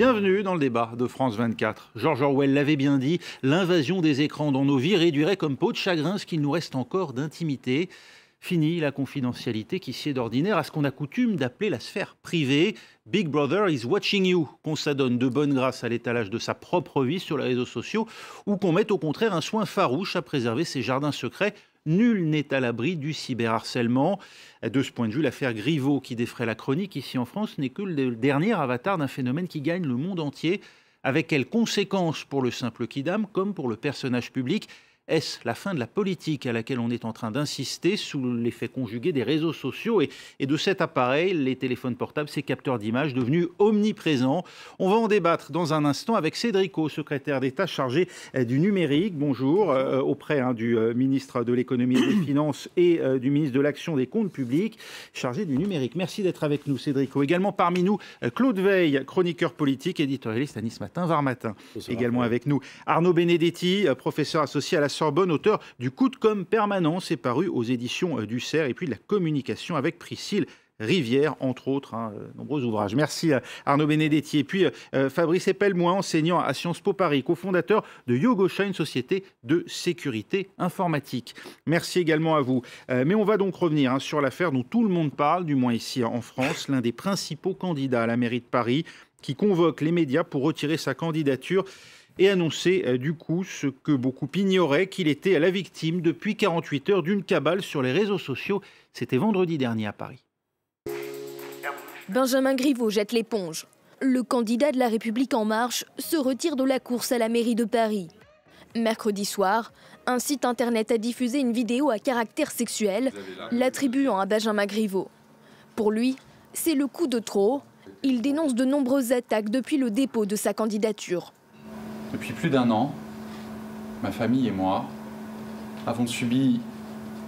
Bienvenue dans le débat de France 24. George Orwell l'avait bien dit, l'invasion des écrans dans nos vies réduirait comme peau de chagrin ce qu'il nous reste encore d'intimité. Fini la confidentialité qui sied d'ordinaire à ce qu'on a coutume d'appeler la sphère privée. Big Brother is watching you, qu'on s'adonne de bonne grâce à l'étalage de sa propre vie sur les réseaux sociaux, ou qu'on mette au contraire un soin farouche à préserver ses jardins secrets Nul n'est à l'abri du cyberharcèlement. De ce point de vue, l'affaire Griveaux, qui défrait la chronique ici en France, n'est que le dernier avatar d'un phénomène qui gagne le monde entier. Avec quelles conséquences pour le simple Kidam comme pour le personnage public est-ce la fin de la politique à laquelle on est en train d'insister sous l'effet conjugué des réseaux sociaux et, et de cet appareil, les téléphones portables, ces capteurs d'images devenus omniprésents On va en débattre dans un instant avec Cédrico, secrétaire d'État chargé euh, du numérique. Bonjour, euh, auprès hein, du euh, ministre de l'économie et des finances et du ministre de l'action des comptes publics, chargé du numérique. Merci d'être avec nous, Cédrico. Également parmi nous, Claude Veil, chroniqueur politique, éditorialiste à Nice Matin, Var Matin. également avec nous, Arnaud Benedetti, professeur associé à la Sorbonne, auteur du coup de com' permanent, c'est paru aux éditions euh, du CERF, et puis de la communication avec Priscille Rivière, entre autres, hein, euh, nombreux ouvrages. Merci euh, Arnaud Benedetti. Et puis Fabrice Epelmoin, enseignant à Sciences Po Paris, cofondateur de Yogosha, une société de sécurité informatique. Merci également à vous. mais on va donc revenir hein, sur l'affaire dont tout le monde parle, du moins ici hein, en France, l'un des principaux candidats à la mairie de Paris, qui convoque les médias pour retirer sa candidature et annoncer euh, du coup ce que beaucoup ignoraient, qu'il était la victime depuis 48 heures d'une cabale sur les réseaux sociaux. C'était vendredi dernier à Paris. Benjamin Griveaux jette l'éponge. Le candidat de la République en marche se retire de la course à la mairie de Paris. Mercredi soir, un site internet a diffusé une vidéo à caractère sexuel l'attribuant à Benjamin Griveaux. Pour lui, c'est le coup de trop. Il dénonce de nombreuses attaques depuis le dépôt de sa candidature. Depuis plus d'un an, ma famille et moi avons subi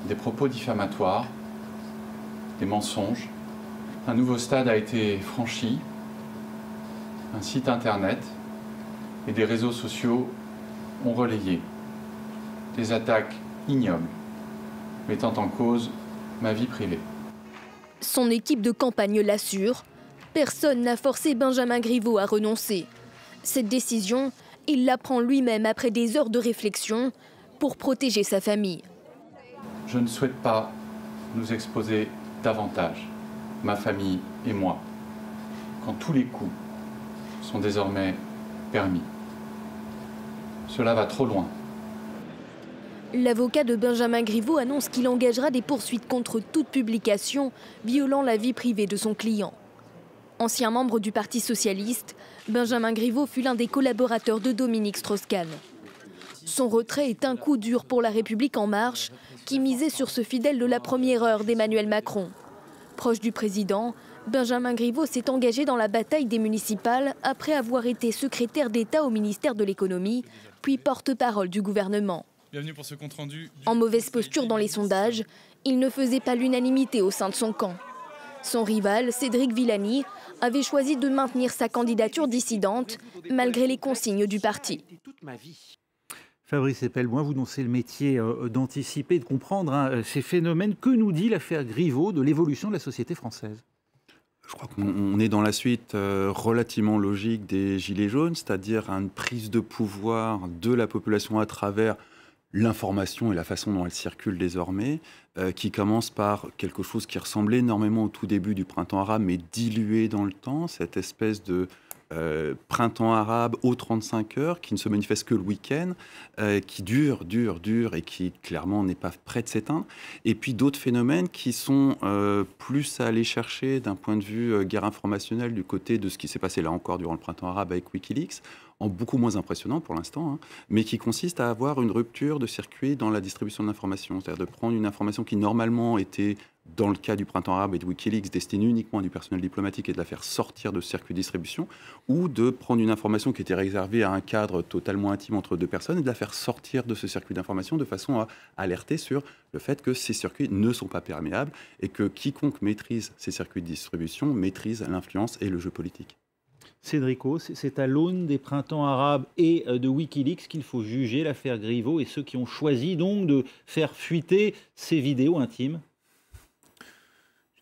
des propos diffamatoires, des mensonges. Un nouveau stade a été franchi, un site internet et des réseaux sociaux ont relayé des attaques ignobles mettant en cause ma vie privée. Son équipe de campagne l'assure, personne n'a forcé Benjamin Griveaux à renoncer. Cette décision il l'apprend lui-même après des heures de réflexion pour protéger sa famille. Je ne souhaite pas nous exposer davantage, ma famille et moi, quand tous les coups sont désormais permis. Cela va trop loin. L'avocat de Benjamin Griveaux annonce qu'il engagera des poursuites contre toute publication violant la vie privée de son client. Ancien membre du Parti socialiste, Benjamin Griveaux fut l'un des collaborateurs de Dominique Strauss-Kahn. Son retrait est un coup dur pour la République en marche, qui misait sur ce fidèle de la première heure d'Emmanuel Macron. Proche du président, Benjamin Griveaux s'est engagé dans la bataille des municipales après avoir été secrétaire d'État au ministère de l'économie, puis porte-parole du gouvernement. pour ce rendu. En mauvaise posture dans les sondages, il ne faisait pas l'unanimité au sein de son camp. Son rival, Cédric Villani, avait choisi de maintenir sa candidature dissidente malgré les consignes du parti. Fabrice Eppel, vous dansez le métier euh, d'anticiper, de comprendre hein, euh, ces phénomènes. Que nous dit l'affaire Griveaux de l'évolution de la société française je crois qu'on est dans la suite euh, relativement logique des Gilets jaunes, c'est-à-dire une prise de pouvoir de la population à travers l'information et la façon dont elle circule désormais, euh, qui commence par quelque chose qui ressemblait énormément au tout début du printemps arabe, mais dilué dans le temps, cette espèce de euh, printemps arabe aux 35 heures, qui ne se manifeste que le week-end, euh, qui dure, dure, dure, et qui clairement n'est pas près de s'éteindre. Et puis d'autres phénomènes qui sont plus à aller chercher d'un point de vue guerre informationnelle du côté de ce qui s'est passé là encore durant le printemps arabe avec Wikileaks, en beaucoup moins impressionnant pour l'instant, hein, mais qui consiste à avoir une rupture de circuit dans la distribution de l'information, c'est-à-dire de prendre une information qui normalement était dans le cas du printemps arabe et de Wikileaks, destinée uniquement à du personnel diplomatique et de la faire sortir de ce circuit de distribution, ou de prendre une information qui était réservée à un cadre totalement intime entre deux personnes et de la faire sortir de ce circuit d'information de façon à alerter sur le fait que ces circuits ne sont pas perméables et que quiconque maîtrise ces circuits de distribution maîtrise l'influence et le jeu politique. Cédrico, c'est à l'aune des printemps arabes et euh, de Wikileaks qu'il faut juger l'affaire Griveaux et ceux qui ont choisi donc de faire fuiter ces vidéos intimes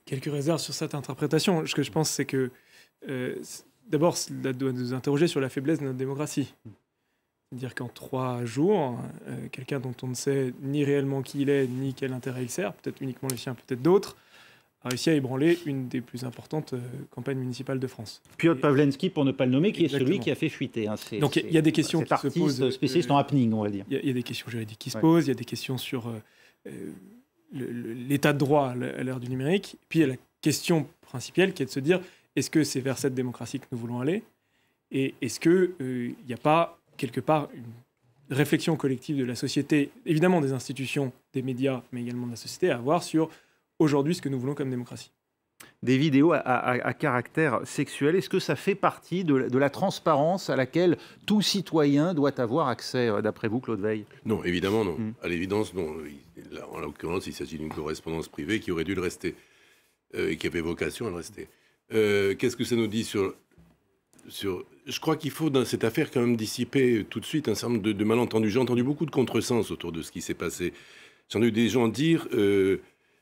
Quelques réserves sur cette interprétation. Ce que je pense, c'est que euh, d'abord, cela doit nous interroger sur la faiblesse de notre démocratie. C'est-à-dire qu'en trois jours, euh, quelqu'un dont on ne sait ni réellement qui il est, ni quel intérêt il sert, peut-être uniquement les siens, peut-être d'autres, a réussi à ébranler une des plus importantes euh, campagnes municipales de France. Piotr Pavlensky, pour ne pas le nommer, qui est celui qui a fait fuiter. Hein, Donc il y, a des questions qui se posent. Euh, spécialiste en happening, on va dire. Il y, a des questions juridiques qui se posent, il y a des questions sur euh, l'état de droit à l'ère du numérique. Puis il y a la question principale qui est de se dire est-ce que c'est vers cette démocratie que nous voulons aller Et est-ce qu'il n'y a pas quelque part une réflexion collective de la société, évidemment des institutions, des médias, mais également de la société, à avoir sur aujourd'hui ce que nous voulons comme démocratie des vidéos à, caractère sexuel. Est-ce que ça fait partie de, la transparence à laquelle tout citoyen doit avoir accès, euh, d'après vous, Claude Veil Non, évidemment non. Hmm. À l'évidence, non. en l'occurrence, il s'agit d'une correspondance privée qui aurait dû le rester euh, et qui avait vocation à le rester. Euh, qu'est-ce que ça nous dit sur... sur... Je crois qu'il faut, dans cette affaire, quand même dissiper tout de suite un certain nombre de, malentendus. J'ai entendu beaucoup de contresens autour de ce qui s'est passé. J'en ai eu des gens dire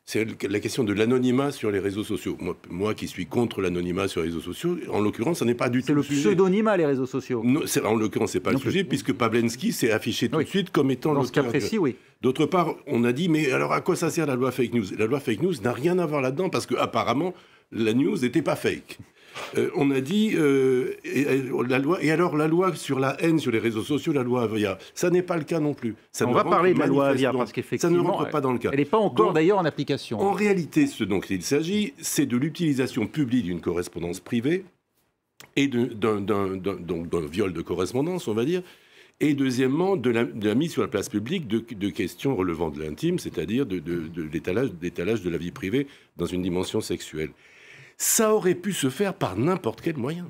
c'est la question de l'anonymat sur les réseaux sociaux. Moi, qui suis contre l'anonymat sur les réseaux sociaux, en l'occurrence, ça n'est pas du tout le sujet. C'est le pseudonymat, les réseaux sociaux. Non, en l'occurrence, ce n'est pas le sujet, puisque Pavlensky s'est affiché tout de suite comme étant Dans ce oui. D'autre part, on a dit, mais alors à quoi ça sert la loi fake news La loi fake news n'a rien à voir là-dedans, parce que apparemment, la news n'était pas fake. Euh, on a dit euh, et, euh, la loi et alors la loi sur la haine sur les réseaux sociaux, la loi Avia, ça n'est pas le cas non plus. Ça on va parler de la loi Avia parce qu'effectivement, ça ne pas dans le cas. Elle n'est pas encore d'ailleurs en application. En réalité, ce dont il s'agit, c'est de l'utilisation publique d'une correspondance privée et d'un viol de correspondance, on va dire, et deuxièmement, de la, mise sur la place publique de, questions relevant de l'intime, c'est-à-dire de, de l'étalage de la vie privée dans une dimension sexuelle. Ça aurait pu se faire par n'importe quel moyen.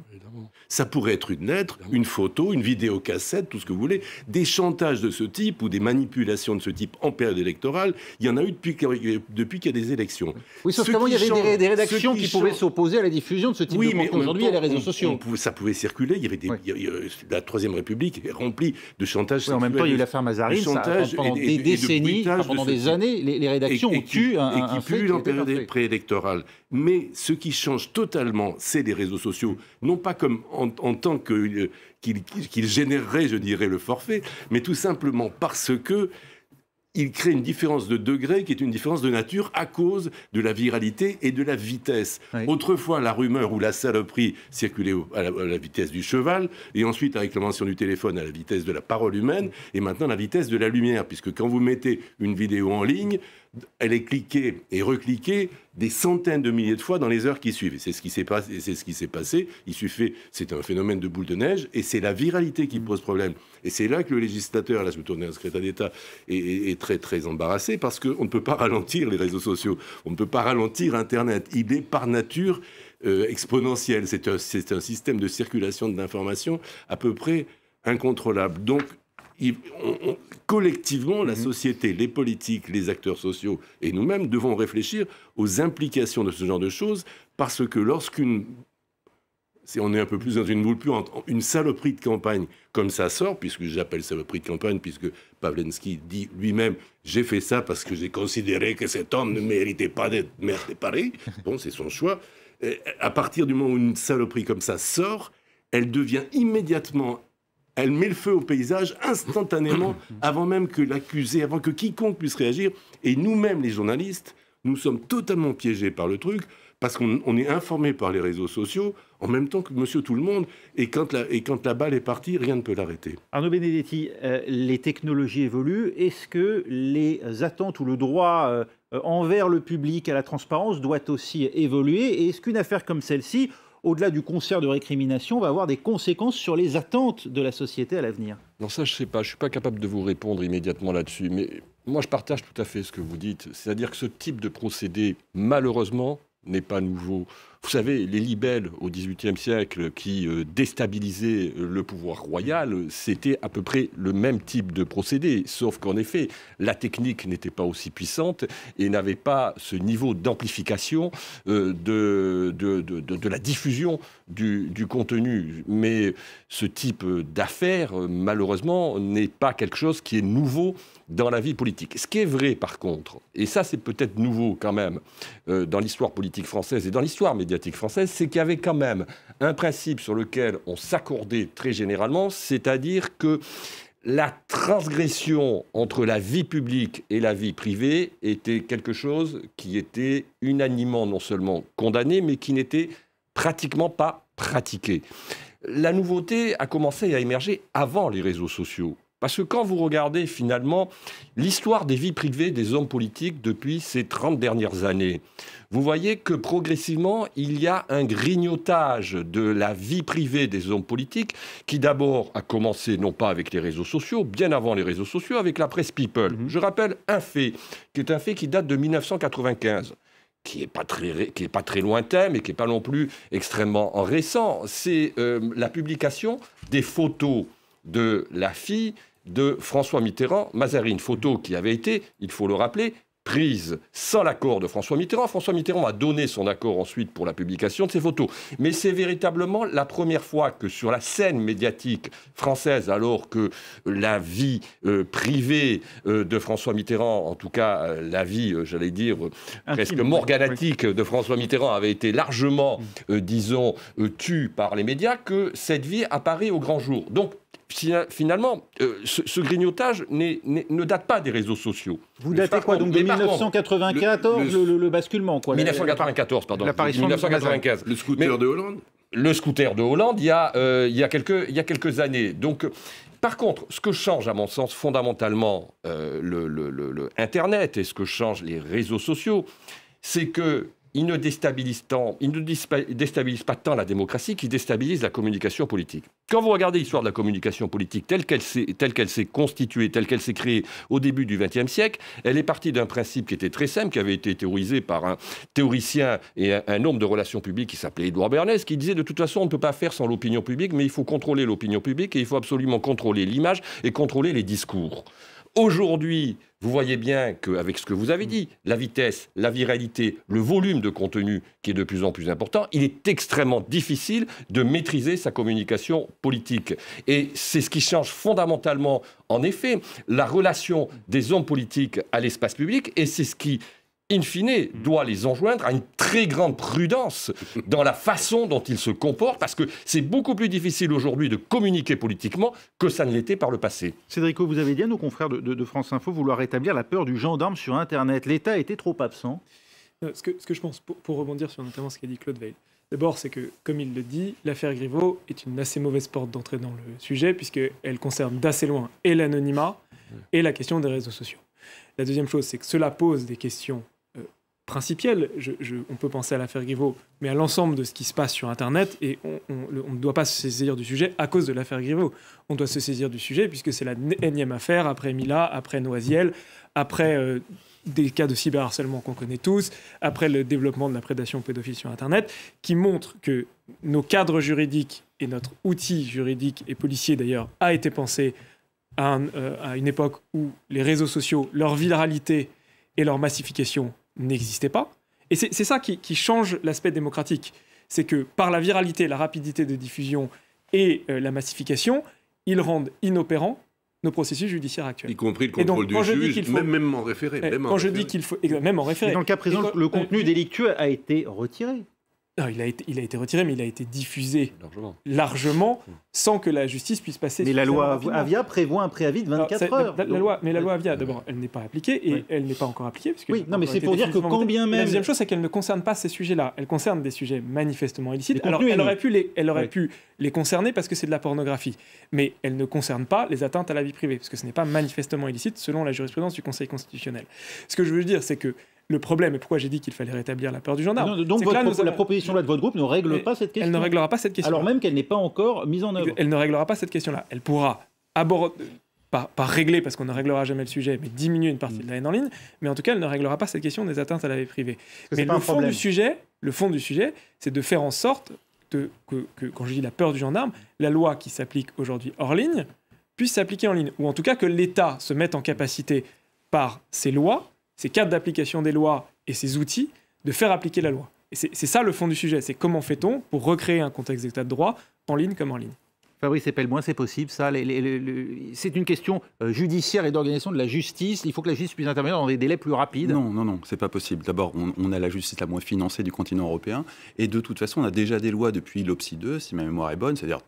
Ça pourrait être une lettre, une photo, une vidéocassette, tout ce que vous voulez. Des chantages de ce type ou des manipulations de ce type en période électorale, il y en a eu depuis, depuis qu'il y a des élections. Oui, sauf qu'avant, il y avait des, rédactions qui, pouvaient s'opposer à la diffusion de ce type oui, mais aujourd'hui a les réseaux sociaux. ça pouvait circuler. Il y avait la Troisième République est remplie de chantages. en même temps, il y a eu l'affaire Mazarine. pendant des décennies, pendant des années, les, rédactions ont tué un, et qui un fait période Mais ce qui change totalement, c'est les réseaux sociaux, non pas comme en, tant euh, qu'ils qu généreraient, je dirais, le forfait, mais tout simplement parce que il crée une différence de degré qui est une différence de nature à cause de la viralité et de la vitesse. Autrefois, la rumeur ou la saloperie circulait à la, vitesse du cheval, et ensuite, avec l'invention du téléphone, à la vitesse de la parole humaine, et maintenant, la vitesse de la lumière, puisque quand vous mettez une vidéo en ligne, elle est cliquée et recliquée des centaines de milliers de fois dans les heures qui suivent. C'est ce qui s'est passé. C'est ce qui s'est passé. Il suffit. C'est un phénomène de boule de neige et c'est la viralité qui pose problème. Et c'est là que le législateur, là je me tourne à secrétaire d'État, est, très très embarrassé parce qu'on ne peut pas ralentir les réseaux sociaux. On ne peut pas ralentir Internet. Il est par nature euh, exponentiel. C'est un, un système de circulation de l'information à peu près incontrôlable. Donc collectivement, la mhm. société, les politiques, les acteurs sociaux et nous-mêmes devons réfléchir aux implications de ce genre de choses, parce que lorsqu'une si on est un peu plus dans une boule puante, une saloperie de campagne comme ça sort, puisque j'appelle saloperie de campagne, puisque Pavlensky dit lui-même j'ai fait ça parce que j'ai considéré que cet homme ne méritait pas d'être maire de Paris. Bon, c'est son choix. Euh, à partir du moment où une saloperie comme ça sort, elle devient immédiatement elle met le feu au paysage instantanément, avant même que l'accusé, avant que quiconque puisse réagir. Et nous-mêmes, les journalistes, nous sommes totalement piégés par le truc, parce qu'on est informé par les réseaux sociaux, en même temps que Monsieur Tout le Monde, et quand la, et quand la balle est partie, rien ne peut l'arrêter. Arnaud Benedetti, euh, les technologies évoluent. Est-ce que les attentes ou le droit euh, euh, envers le public à la transparence doit aussi évoluer Et est-ce qu'une affaire comme celle-ci au-delà du concert de récrimination, va avoir des conséquences sur les attentes de la société à l'avenir Non, ça, je ne sais pas. Je ne suis pas capable de vous répondre immédiatement là-dessus. Mais moi, je partage tout à fait ce que vous dites. C'est-à-dire que ce type de procédé, malheureusement, n'est pas nouveau. Vous savez, les libelles au XVIIIe siècle qui euh, déstabilisaient euh, le pouvoir royal, c'était à peu près le même type de procédé, sauf qu'en effet, la technique n'était pas aussi puissante et n'avait pas ce niveau d'amplification euh, de de, de, la diffusion du, du contenu. Mais ce type d'affaires, malheureusement, n'est pas quelque chose qui est nouveau dans la vie politique. Ce qui est vrai, par contre, et ça c'est peut-être nouveau quand même dans l'histoire politique française et dans l'histoire médiatique, française, c'est qu'il y avait quand même un principe sur lequel on s'accordait très généralement, c'est-à-dire que la transgression entre la vie publique et la vie privée était quelque chose qui était unanimement non seulement condamné, mais qui n'était pratiquement pas pratiqué. La nouveauté a commencé à émerger avant les réseaux sociaux. Parce que quand vous regardez finalement l'histoire des vies privées des hommes politiques depuis ces 30 dernières années, vous voyez que progressivement, il y a un grignotage de la vie privée des hommes politiques qui d'abord a commencé non pas avec les réseaux sociaux, bien avant les réseaux sociaux, avec la presse People. Mhm. Je rappelle un fait, qui est un fait qui date de 1995 qui n'est pas, très, qui pas très lointain, mais qui n'est pas non plus extrêmement récent, c'est euh, la publication des photos de la fille de François Mitterrand, Mazarine. Photo qui avait été, il faut le rappeler, prise sans l'accord de François Mitterrand. François Mitterrand a donné son accord ensuite pour la publication de ces photos. Mais c'est véritablement la première fois que sur la scène médiatique française, alors que la vie euh, privée euh, de François Mitterrand, en tout cas euh, la vie, j'allais dire, presque morganatique de François Mitterrand avait été largement, mm. disons, tue par les médias, que cette vie apparaît au grand jour. Donc finalement, euh, ce, grignotage ne date pas des réseaux sociaux. Vous datez quoi Donc de 1994, le, basculement quoi, 1994, pardon. L'apparition 1995. Le scooter de Hollande Le scooter de Hollande, il y, a, euh, il y a, quelques, il y a quelques années. Donc, euh, par contre, ce que change, à mon sens, fondamentalement l'Internet le, Internet et ce que changent les réseaux sociaux, c'est que il ne déstabilise, pas tant la démocratie qu'il déstabilise la communication politique. Quand vous regardez l'histoire de la communication politique telle qu'elle s'est constituée, telle qu'elle s'est créée au début du XXe siècle, elle est partie d'un principe qui était très simple, qui avait été théorisé par un théoricien et un, homme de relations publiques qui s'appelait Edouard Bernays, qui disait de toute façon on ne peut pas faire sans l'opinion publique, mais il faut contrôler l'opinion publique et il faut absolument contrôler l'image et contrôler les discours. Aujourd'hui, vous voyez bien qu'avec ce que vous avez mm. dit, la vitesse, la viralité, le volume de contenu qui est de plus en plus important, il est extrêmement difficile de maîtriser sa communication politique. Et c'est ce qui change fondamentalement, en effet, la relation des hommes politiques à l'espace public, et c'est ce qui in fine, mm. doit les enjoindre à une très grande prudence dans la façon dont ils se comportent, parce que c'est beaucoup plus difficile aujourd'hui de communiquer politiquement que ça ne l'était par le passé. Cédrico, vous avez dit à nos confrères de, France Info vouloir rétablir la peur du gendarme sur Internet. L'État était trop absent. Euh, ce que, je pense, pour, rebondir sur notamment ce qu'a dit Claude Veil, d'abord, c'est que, comme il le dit, l'affaire Griveaux est une assez mauvaise porte d'entrée dans le sujet, puisqu'elle concerne d'assez loin et l'anonymat mm. et la question des réseaux sociaux. La deuxième chose, c'est que cela pose des questions principielle. on peut penser à l'affaire Griveaux, mais à l'ensemble de ce qui se passe sur Internet. Et on, ne doit pas se saisir du sujet à cause de l'affaire Griveaux. On doit se saisir du sujet puisque c'est la énième affaire après Mila, après Noisiel, après euh, des cas de cyberharcèlement qu'on connaît tous, après le développement de la prédation pédophile sur Internet, qui montre que nos cadres juridiques et notre outil juridique et policier d'ailleurs a été pensé à euh, une époque où les réseaux sociaux, leur viralité et leur massification n'existait pas. Et c'est ça qui, change l'aspect démocratique. C'est que par la viralité, la rapidité de diffusion et euh, la massification, ils rendent inopérants nos processus judiciaires actuels. Y compris le contrôle du juge, même, en référé. Eh, je dis qu'il faut... Même en référé. Et dans le cas présent, le contenu euh, délictueux a été retiré il a, été, retiré, mais il a été diffusé largement, hmm. sans que la justice puisse passer. Mais la loi Avia prévoit un préavis de 24 heures. mais la loi Avia, d'abord, elle n'est pas appliquée et elle n'est pas encore appliquée. Parce oui, non, mais c'est pour dire que quand bien même. La deuxième chose, c'est qu'elle ne concerne pas ces sujets-là. Elle concerne des sujets manifestement illicites. Alors, elle aurait, pu les, elle aurait pu les concerner parce que c'est de la pornographie. Mais elle ne concerne pas les atteintes à la vie privée, parce que ce n'est pas manifestement illicite selon la jurisprudence du Conseil constitutionnel. Ce que je veux dire, c'est que le problème, et pourquoi j'ai dit qu'il fallait rétablir la peur du gendarme. donc votre la proposition de de votre groupe ne règle pas cette question. Elle ne réglera pas cette question. Alors même qu'elle n'est pas encore mise en œuvre. Elle ne réglera pas cette question-là. Elle pourra aborder. Pas, pas, régler parce qu'on ne réglera jamais le sujet, mais diminuer une partie de mm. la haine en ligne. Mais en tout cas, elle ne réglera pas cette question des atteintes à la vie privée. Mais le fond, du sujet, le fond du sujet, c'est de faire en sorte que, que, quand je dis la peur du gendarme, la loi qui s'applique aujourd'hui hors ligne puisse s'appliquer en ligne. Ou en tout cas que l'État se mette en capacité par ses lois ces cadres d'application des lois et ces outils de faire appliquer la loi. Et c'est ça le fond du sujet, c'est comment fait-on pour recréer un contexte d'état de droit en ligne comme en ligne. Fabrice moins, c'est possible ça C'est une question euh, judiciaire et d'organisation de la justice. Il faut que la justice puisse intervenir dans des délais plus rapides. Non, non, non, c'est pas possible. D'abord, on, a la justice la moins financée du continent européen. Et de toute façon, on a déjà des lois depuis l'OPSI 2, si ma mémoire est bonne, c'est-à-dire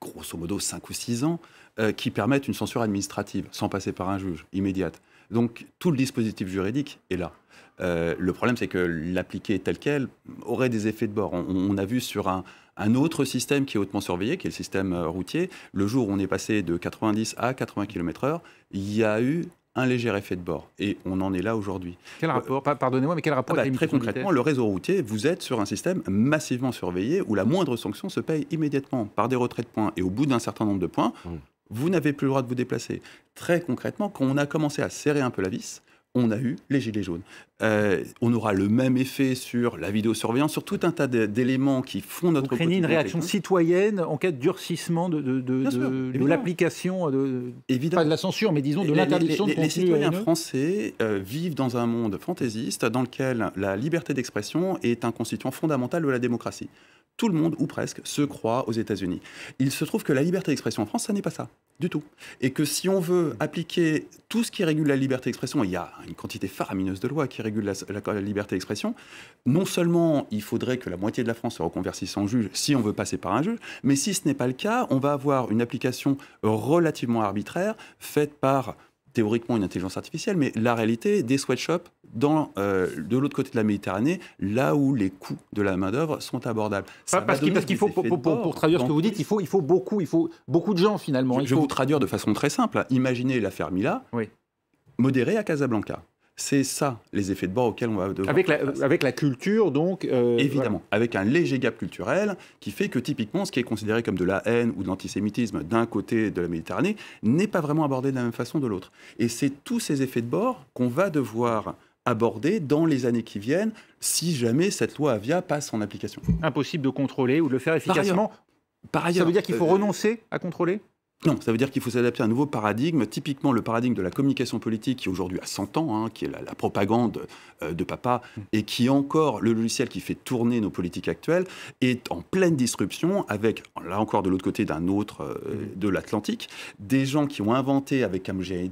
grosso modo 5 ou 6 ans, euh, qui permettent une censure administrative, sans passer par un juge, immédiate. Donc tout le dispositif juridique est là. Euh, le problème, c'est que l'appliquer tel quel aurait des effets de bord. On, a vu sur un, autre système qui est hautement surveillé, qui est le système euh, routier, le jour où on est passé de 90 à 80 km/h, il y a eu un léger effet de bord. Et on en est là aujourd'hui. Quel euh, rapport Pardonnez-moi, mais quel rapport ah bah, Très concrètement, le réseau routier, vous êtes sur un système massivement surveillé où la moindre sanction se paye immédiatement par des retraits de points. Et au bout d'un certain nombre de points, mmh vous n'avez plus le droit de vous déplacer. Très concrètement, quand on a commencé à serrer un peu la vis, on a eu les gilets jaunes. Euh, on aura le même effet sur la vidéosurveillance, sur tout un tas d'éléments qui font notre. Vous une réaction citoyenne en cas de durcissement de, de, l'application, de, pas de la censure, mais disons de l'interdiction de contenu Les citoyens français euh, vivent dans un monde fantaisiste dans lequel la liberté d'expression est un constituant fondamental de la démocratie tout le monde, ou presque, se croit aux États-Unis. Il se trouve que la liberté d'expression en France, ça n'est pas ça, du tout. Et que si on veut appliquer tout ce qui régule la liberté d'expression, il y a une quantité faramineuse de lois qui régule la, liberté d'expression, non seulement il faudrait que la moitié de la France se reconvertisse en juge si on veut passer par un juge, mais si ce n'est pas le cas, on va avoir une application relativement arbitraire faite par théoriquement une intelligence artificielle, mais la réalité des sweatshops dans, euh, de l'autre côté de la Méditerranée, là où les coûts de la main-d'œuvre sont abordables. Ça parce qu'il faut, pour, traduire ce que vous dites, il faut, il faut, beaucoup, il faut beaucoup de gens finalement. je, vais vous traduire de façon très simple. Imaginez l'affaire Mila, oui. modérée à Casablanca. C'est ça, les effets de bord auxquels on va devoir. Avec, la, avec la culture, donc. Euh, Évidemment, avec un léger gap culturel qui fait que, typiquement, ce qui est considéré comme de la haine ou de l'antisémitisme d'un côté de la Méditerranée n'est pas vraiment abordé de la même façon de l'autre. Et c'est tous ces effets de bord qu'on va devoir aborder dans les années qui viennent si jamais cette loi Avia passe en application. Impossible de contrôler ou de le faire efficacement. Par ailleurs, ça veut dire qu'il faut euh, renoncer à contrôler non, ça veut dire qu'il faut s'adapter à un nouveau paradigme, typiquement le paradigme de la communication politique qui aujourd'hui a 100 ans, hein, qui est la, propagande euh, de papa, mm. et qui encore le logiciel qui fait tourner nos politiques actuelles, est en pleine disruption avec, là encore de l'autre côté d'un autre, euh, mm. de l'Atlantique, des gens qui ont inventé avec Kamouja et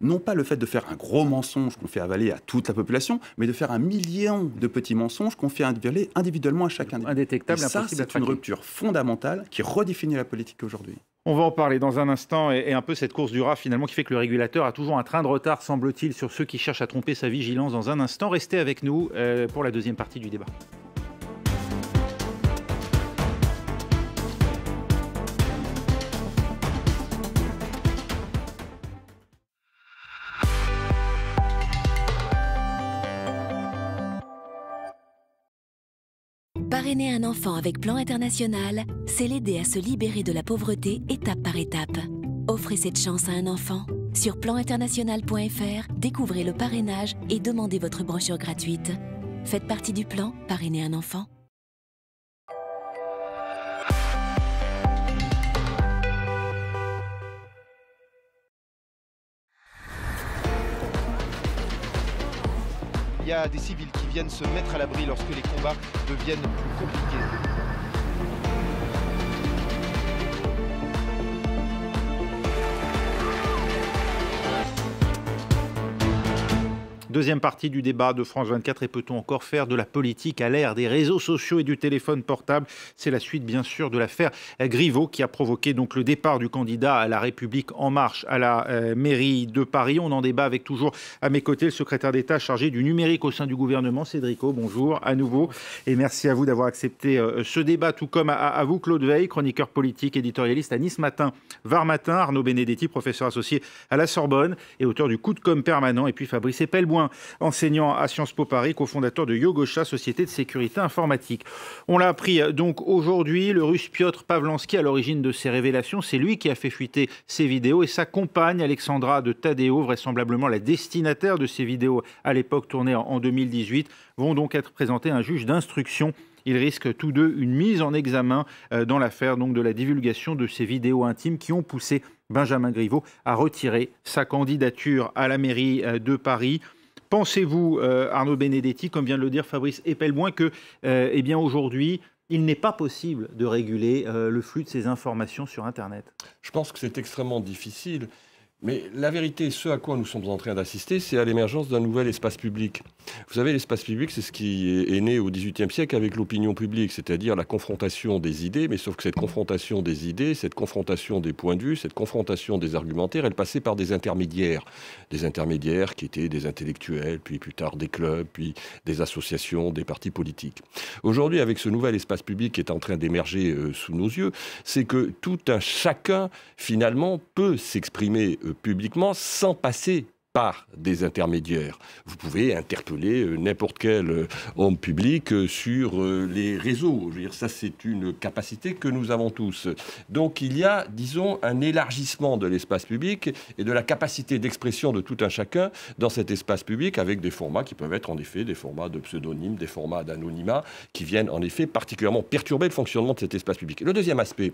non pas le fait de faire un gros mensonge qu'on fait avaler à toute la population, mais de faire un million de petits mensonges qu'on fait avaler individuellement à chacun. Indétectable, et ça, c'est une rupture fondamentale qui redéfinit la politique aujourd'hui. On va en parler dans un instant et, un peu cette course du rat finalement qui fait que le régulateur a toujours un train de retard, semble-t-il, sur ceux qui cherchent à tromper sa vigilance dans un instant. Restez avec nous euh, pour la deuxième partie du débat. Parrainer un enfant avec Plan International, c'est l'aider à se libérer de la pauvreté étape par étape. Offrez cette chance à un enfant. Sur planinternational.fr, découvrez le parrainage et demandez votre brochure gratuite. Faites partie du plan Parrainer un enfant. il y a des civils qui viennent se mettre à l'abri lorsque les combats deviennent plus compliqués. Deuxième partie du débat de France 24 et peut-on encore faire de la politique à l'ère des réseaux sociaux et du téléphone portable C'est la suite bien sûr de l'affaire Griveaux qui a provoqué donc le départ du candidat à la République en marche à la euh, mairie de Paris. On en débat avec toujours à mes côtés le secrétaire d'État chargé du numérique au sein du gouvernement, Cédrico. Bonjour à nouveau et merci à vous d'avoir accepté euh, ce débat, tout comme à, vous Claude Veil, chroniqueur politique, éditorialiste à Nice Matin, Var Matin, Arnaud Benedetti, professeur associé à la Sorbonne et auteur du coup de com permanent, et puis Fabrice Pelleboin, enseignant à Sciences Po Paris, cofondateur de Yogosha, société de sécurité informatique. On l'a appris euh, donc aujourd'hui, le russe Piotr Pavlansky, à l'origine de ces révélations, c'est lui qui a fait fuiter ces vidéos et sa compagne, Alexandra de Tadeo, vraisemblablement la destinataire de ces vidéos à l'époque tournées en 2018, vont donc être présentées à un juge d'instruction. Ils risquent tous deux une mise en examen euh, dans l'affaire donc de la divulgation de ces vidéos intimes qui ont poussé Benjamin Griveaux à retirer sa candidature à la mairie euh, de Paris. Pensez-vous, euh, Arnaud Benedetti, comme vient de le dire Fabrice Epelboin, que, euh, eh aujourd'hui, il n'est pas possible de réguler euh, le flux de ces informations sur Internet Je pense que c'est extrêmement difficile. Mais la vérité, ce à quoi nous sommes en train d'assister, c'est à l'émergence d'un nouvel espace public. Vous savez, l'espace public, c'est ce qui est né au XVIIIe siècle avec l'opinion publique, c'est-à-dire la confrontation des idées, mais sauf que cette confrontation des idées, cette confrontation des points de vue, cette confrontation des argumentaires, elle passait par des intermédiaires. Des intermédiaires qui étaient des intellectuels, puis plus tard des clubs, puis des associations, des partis politiques. Aujourd'hui, avec ce nouvel espace public qui est en train d'émerger euh, sous nos yeux, c'est que tout un chacun, finalement, peut s'exprimer publiquement sans passer par des intermédiaires. Vous pouvez interpeller euh, n'importe quel euh, homme public euh, sur les réseaux. dire, ça, c'est une capacité que nous avons tous. Donc, il y a, disons, un élargissement de l'espace public et de la capacité d'expression de tout un chacun dans cet espace public avec des formats qui peuvent être, en effet, des formats de pseudonyme, des formats d'anonymat qui viennent, en effet, particulièrement perturber le fonctionnement de cet espace public. le deuxième aspect,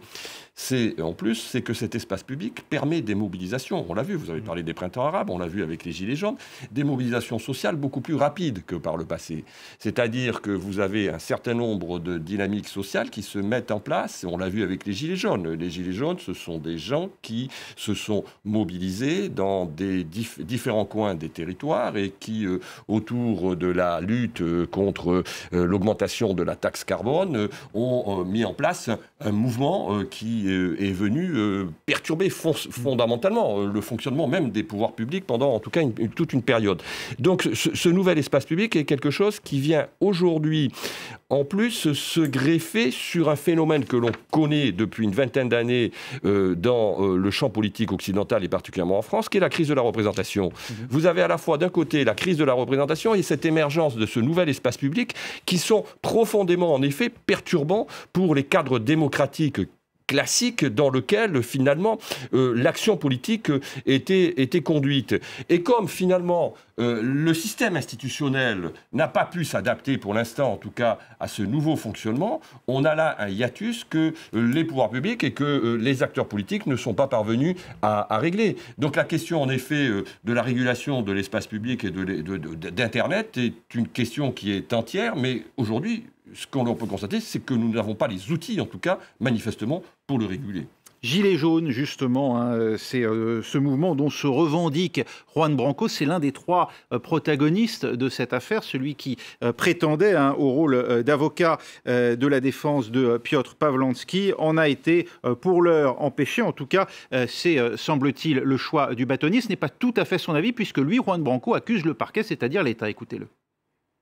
c'est, en plus, c'est que cet espace public permet des mobilisations. On l'a vu, vous avez parlé des printemps arabes, on l'a vu avec les Gilets jaunes, des mobilisations sociales beaucoup plus rapides que par le passé. C'est-à-dire que vous avez un certain nombre de dynamiques sociales qui se mettent en place. On l'a vu avec les Gilets jaunes. Les Gilets jaunes, ce sont des gens qui se sont mobilisés dans des différents coins des territoires et qui, euh, autour de la lutte euh, contre euh, l'augmentation de la taxe carbone, ont mis en place un mouvement euh, qui euh, est venu euh, perturber fondamentalement le fonctionnement même des pouvoirs publics pendant en tout cas toute une période. Donc ce nouvel espace public est quelque chose qui vient aujourd'hui en plus se greffer sur un phénomène que l'on connaît depuis une vingtaine d'années euh, dans euh, le champ politique occidental et particulièrement en France, qui est la crise de la représentation. Mhm. Vous avez à la fois d'un côté la crise de la représentation et cette émergence de ce nouvel espace public qui sont profondément en effet perturbants pour les cadres démocratiques classique dans lequel finalement euh, l'action politique était, était conduite. Et comme finalement euh, le système institutionnel n'a pas pu s'adapter pour l'instant en tout cas à ce nouveau fonctionnement, on a là un hiatus que euh, les pouvoirs publics et que les acteurs politiques ne sont pas parvenus à, régler. Donc la question en effet de la régulation de l'espace public et d'Internet de, de, est une question qui est entière, mais aujourd'hui ce qu'on peut constater, c'est que nous n'avons pas les outils, en tout cas, manifestement, pour le réguler. Gilets jaunes, justement, hein, c'est euh, ce mouvement dont se revendique Juan Branco. C'est l'un des trois euh, protagonistes de cette affaire, celui qui euh, prétendait hein, au rôle d'avocat de la défense de Piotr Pavlansky, en a été pour l'heure empêché. En tout cas, c'est, semble-t-il, le choix du bâtonnier. Ce n'est pas tout à fait son avis, puisque lui, Juan Branco, accuse le parquet, c'est-à-dire l'État. Écoutez-le.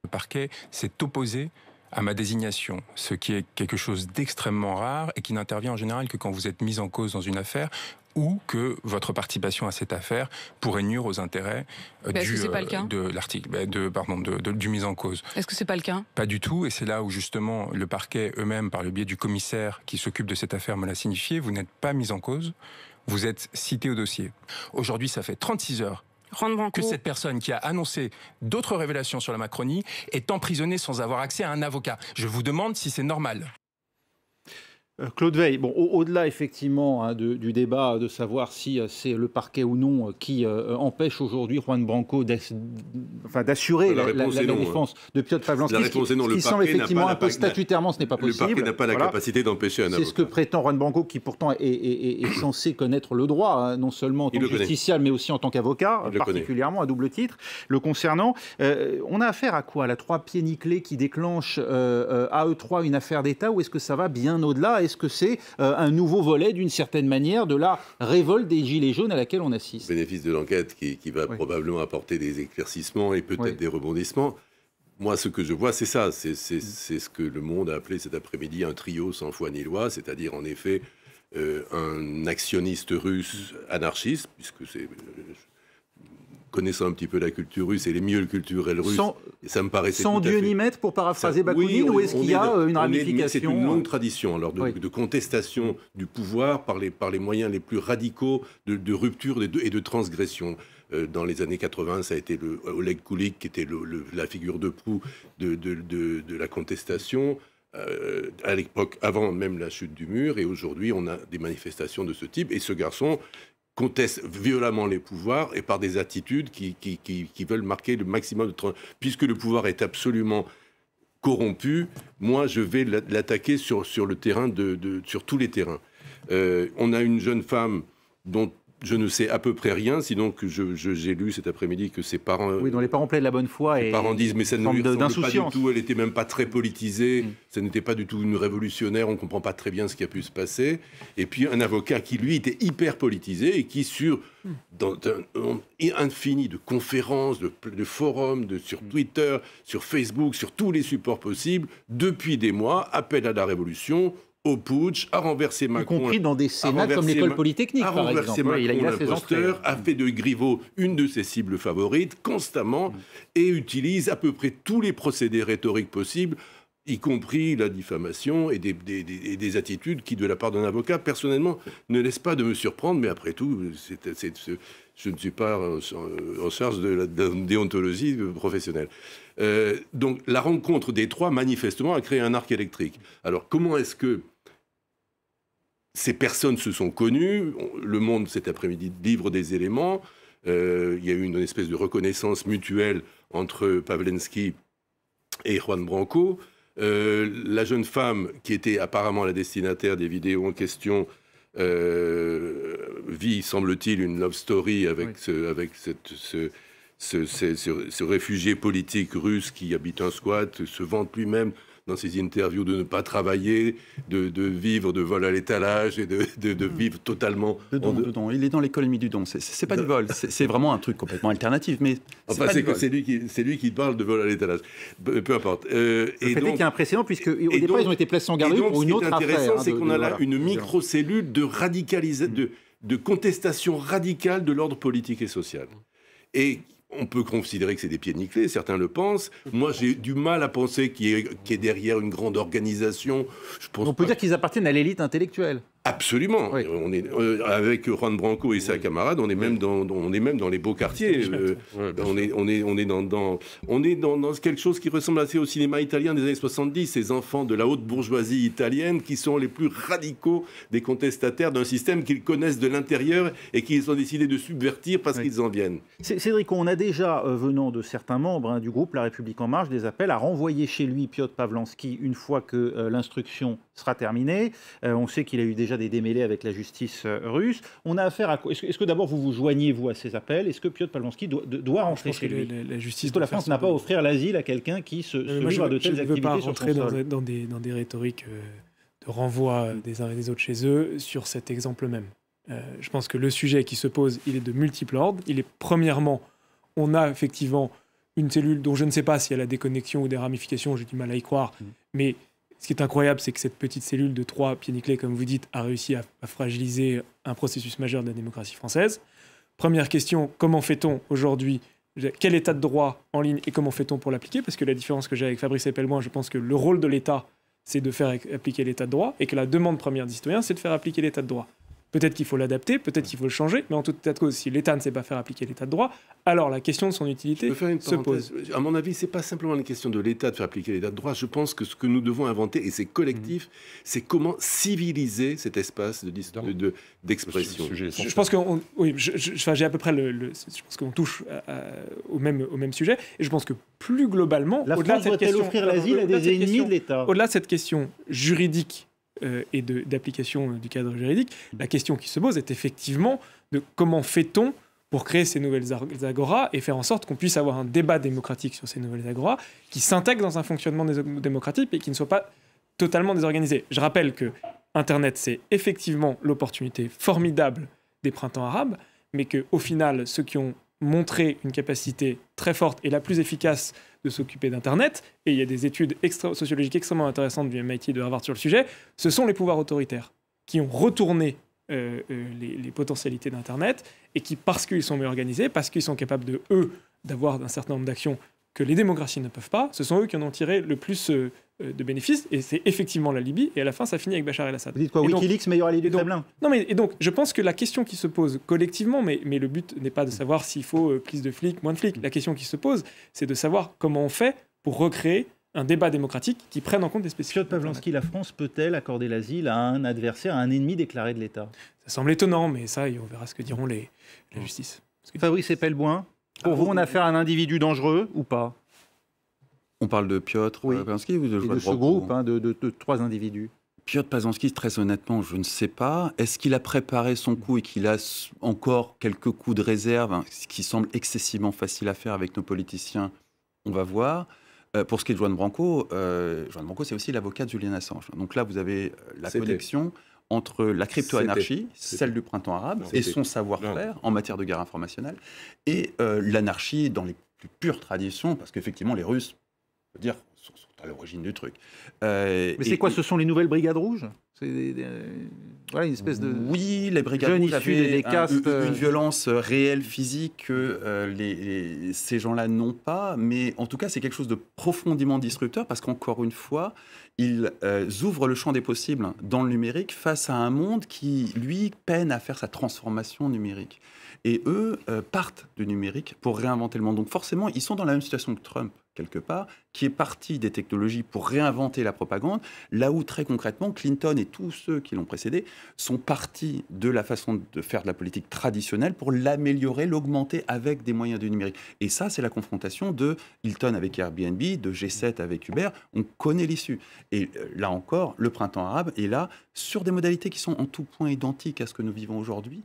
Le parquet s'est opposé à ma désignation, ce qui est quelque chose d'extrêmement rare et qui n'intervient en général que quand vous êtes mis en cause dans une affaire ou que votre participation à cette affaire pourrait nuire aux intérêts euh, bah, du, euh, de l'article, bah, de, pardon, du mise en cause. Est-ce que c'est pas le cas Pas du tout, et c'est là où justement le parquet eux-mêmes, par le biais du commissaire qui s'occupe de cette affaire, me l'a signifié, vous n'êtes pas mis en cause, vous êtes cité au dossier. Aujourd'hui, ça fait 36 heures que cette personne qui a annoncé d'autres révélations sur la Macronie est emprisonnée sans avoir accès à un avocat. Je vous demande si c'est normal. Euh, Claude Veil, bon, au-delà effectivement hein, du débat de savoir si euh, c'est le parquet ou non euh, qui empêche aujourd'hui Juan Branco d'assurer la, défense hein. de Piotr Pavlansky, qui, semble effectivement un peu statutairement, ce n'est pas possible. Le parquet n'a pas la capacité d'empêcher un avocat. C'est ce que prétend Juan Branco, qui pourtant est, censé connaître le droit, hein, non seulement en tant que mais aussi en tant qu'avocat, particulièrement à double titre, le concernant. on a affaire à quoi La trois pieds nickelés qui déclenche à eux trois une affaire d'État, ou est-ce que ça va bien au-delà est-ce que c'est euh, un nouveau volet, d'une certaine manière, de la révolte des Gilets jaunes à laquelle on assiste bénéfice de l'enquête qui, va probablement apporter des éclaircissements et peut-être des rebondissements. Moi, ce que je vois, c'est ça. Mm. C'est ce que le monde a appelé cet après-midi un trio sans foi ni loi, c'est-à-dire en effet euh, un actionniste russe mm. anarchiste, puisque c'est euh, connaissant un petit peu la culture russe et les milieux culturels russes, sans, ça me paraissait sans Dieu ni mettre, pour paraphraser Bakounine, ou est-ce qu'il y a euh, une ramification C'est une longue euh, tradition alors de, de, contestation du pouvoir par les, par les moyens les plus radicaux de, rupture et de, transgression euh, dans les années 80, ça a été le Oleg Koulik, qui était la figure de proue de, de, de, la contestation. à l'époque, avant même la chute du mur, et aujourd'hui, on a des manifestations de ce type. Et ce garçon, contestent violemment les pouvoirs et par des attitudes qui, qui, veulent marquer le maximum de... Puisque le pouvoir est absolument corrompu, moi je vais l'attaquer sur, sur le terrain de, sur tous les terrains. Euh, on a une jeune femme dont je ne sais à peu près rien, sinon que je j'ai lu cet après-midi que ses parents. Euh, oui, dont les parents plaident la bonne foi. Ses et parents disent, mais ça ne lui pas du tout, elle était même pas très politisée, mm. ça n'était pas du tout une révolutionnaire, on comprend pas très bien ce qui a pu se passer. Et puis un avocat qui, lui, était hyper politisé et qui, sur mm. dans, un, infini de conférences, de, forums, de, sur mm. Twitter, sur Facebook, sur tous les supports possibles, depuis des mois, appelle à la révolution au putsch, a renversé Macron. Y compris dans des sénats comme l'école polytechnique, a par renversé Macron, il a, l'imposteur, a fait de Griveaux une de ses cibles favorites constamment mm. et utilise à peu près tous les procédés rhétoriques possibles y compris la diffamation et des, attitudes qui, de la part d'un avocat, personnellement, ne laissent pas de me surprendre, mais après tout, je ne suis pas en, charge de la, déontologie professionnelle. Euh, donc la rencontre des trois, manifestement, a créé un arc électrique. Alors comment est-ce que ces personnes se sont connues. Le Monde, cet après-midi, livre des éléments. Euh, il y a eu une espèce de reconnaissance mutuelle entre Pavlensky et Juan Branco. Euh, la jeune femme, qui était apparemment la destinataire des vidéos en question, euh, vit, semble-t-il, une love story avec, avec cette, ce, ce, réfugié politique russe qui habite un squat, se vante lui-même dans ses interviews de ne pas travailler, de, vivre de vol à l'étalage et de, hmm. vivre totalement. Don, Il est dans l'économie du don. C'est pas du vol. C'est vraiment un truc complètement alternatif. Mais enfin, c'est lui qui c'est lui qui parle de vol à l'étalage. Peu, importe. Euh, et qu'il y a un précédent puisque départ ils ont été placés en garde pour une autre affaire. Ce qui est intéressant, hein, c'est qu'on a là une microcellule de de, de contestation radicale de l'ordre politique et social. Et on peut considérer que c'est des pieds nickelés, certains le pensent. Moi, j'ai du mal à penser qu'il y, ait derrière une grande organisation. on peut dire qu'ils appartiennent à l'élite intellectuelle. Absolument. On est, euh, avec Juan Branco et sa camarade, on est, même dans, on est même dans les beaux quartiers. Euh, on, est, on, est, on est dans, on est dans, quelque chose qui ressemble assez au cinéma italien des années 70, ces enfants de la haute bourgeoisie italienne qui sont les plus radicaux des contestataires d'un système qu'ils connaissent de l'intérieur et qu'ils ont décidé de subvertir parce qu'ils en viennent. Cédric, on a déjà, euh, venant de certains membres hein, du groupe La République En Marche, des appels à renvoyer chez lui Piotr Pavlansky une fois que l'instruction sera terminée. on sait qu'il a eu déjà des démêlés avec la justice euh, russe. On a affaire à quoi Est-ce que, d'abord vous vous joignez, vous, à ces appels Est-ce que Piotr Palonski doit, doit rentrer chez lui la, justice Est-ce que la France n'a pas à offrir l'asile à quelqu'un qui se, se livre à de telles activités pas rentrer dans, des, dans des rhétoriques euh, de renvoi euh, des uns et des autres chez eux sur cet exemple même. je pense que le sujet qui se pose, il est de multiples ordres. Il est premièrement, on a effectivement une cellule dont je ne sais pas si elle a des connexions ou des ramifications, j'ai du mal à y croire, mmh. mais ce qui est incroyable, c'est que cette petite cellule de trois pieds nickelés, comme vous dites, a réussi à, fragiliser un processus majeur de la démocratie française. Première question, comment fait-on aujourd'hui Quel état de droit en ligne et comment fait-on pour l'appliquer Parce que la différence que j'ai avec Fabrice Epelmoin, je pense que le rôle de l'État, c'est de faire appliquer l'état de droit et que la demande première des citoyens, c'est de faire appliquer l'état de droit. Peut-être qu'il faut l'adapter, peut-être qu'il faut le changer, mais en tout état de cause, si l'État ne sait pas faire appliquer l'état de droit, alors la question de son utilité se pose. À mon avis, c'est pas simplement une question de l'État de faire appliquer l'état de droit. Je pense que ce que nous devons inventer, et c'est collectif, mm-hmm. c'est comment civiliser cet espace d'expression. De, d'expression. je, pense que oui, j'ai à peu près le, je pense qu'on touche au même au même sujet, et je pense que plus globalement, au-delà de cette question, offrir l'asile à des ennemis de l'État, au-delà de cette question juridique euh, et d'application euh, du cadre juridique, mm. la question qui se pose est effectivement de comment fait-on pour créer ces nouvelles agoras et faire en sorte qu'on puisse avoir un débat démocratique sur ces nouvelles agoras qui s'intègre dans un fonctionnement démocratique et qui ne soit pas totalement désorganisé. Je rappelle que Internet, c'est effectivement l'opportunité formidable des printemps arabes, mais qu'au final, ceux qui ont montré une capacité très forte et la plus efficace de s'occuper d'Internet, et il y a des études sociologiques extrêmement intéressantes du MIT de Harvard sur le sujet, ce sont les pouvoirs autoritaires qui ont retourné euh, euh, les, les, potentialités d'Internet et qui, parce qu'ils sont mieux organisés, parce qu'ils sont capables de, eux, d'avoir un certain nombre d'actions que les démocraties ne peuvent pas, ce sont eux qui en ont tiré le plus euh, euh, de bénéfices, et c'est effectivement la Libye, et à la fin, ça finit avec Bachar el-Assad. Vous dites quoi, et Wikileaks, meilleur allié du Kremlin Non, mais et donc, je pense que la question qui se pose collectivement, mais, mais le but n'est pas de savoir s'il faut euh, plus de flics, moins de flics, la question qui se pose, c'est de savoir comment on fait pour recréer un débat démocratique qui prenne en compte des spécificités. Piotr Pavlansky, la France peut-elle accorder l'asile à un adversaire, à un ennemi déclaré de l'État Ça semble étonnant, mais ça, on verra ce que diront les, la justice. Fabrice Pelleboin, pour vous, on a affaire à un individu dangereux ou pas On parle de Piotr oui. Euh, ou de, de ce groupe hein. Hein, de, trois individus Piotr Pazanski, très honnêtement, je ne sais pas. Est-ce qu'il a préparé son coup et qu'il a encore quelques coups de réserve, hein, ce qui semble excessivement facile à faire avec nos politiciens On va voir. Euh, pour ce qui est de Joanne Branco, euh, Branco, c'est aussi l'avocat de Julian Assange. Donc là, vous avez la connexion entre la crypto-anarchie, celle du printemps arabe, et son savoir-faire en matière de guerre informationnelle, et euh, l'anarchie dans les plus pures traditions, parce qu'effectivement, les Russes dire, sont, sont à l'origine du truc. Euh, Mais c'est quoi Ce sont les nouvelles brigades rouges C'est voilà, une espèce de. Oui, les brigades rouges avaient une euh, violence réelle, physique, que euh, les, ces gens-là n'ont pas. Mais en tout cas, c'est quelque chose de profondément disrupteur parce qu'encore une fois, ils ouvrent le champ des possibles dans le numérique face à un monde qui, lui, peine à faire sa transformation numérique. Et eux partent du numérique pour réinventer le monde. Donc forcément, ils sont dans la même situation que Trump quelque part, qui est partie des technologies pour réinventer la propagande, là où très concrètement Clinton et tous ceux qui l'ont précédé sont partis de la façon de faire de la politique traditionnelle pour l'améliorer, l'augmenter avec des moyens du numérique. Et ça, c'est la confrontation de Hilton avec Airbnb, de G7 avec Uber. On connaît l'issue. Et euh, là encore, le printemps arabe est là sur des modalités qui sont en tout point identiques à ce que nous vivons aujourd'hui,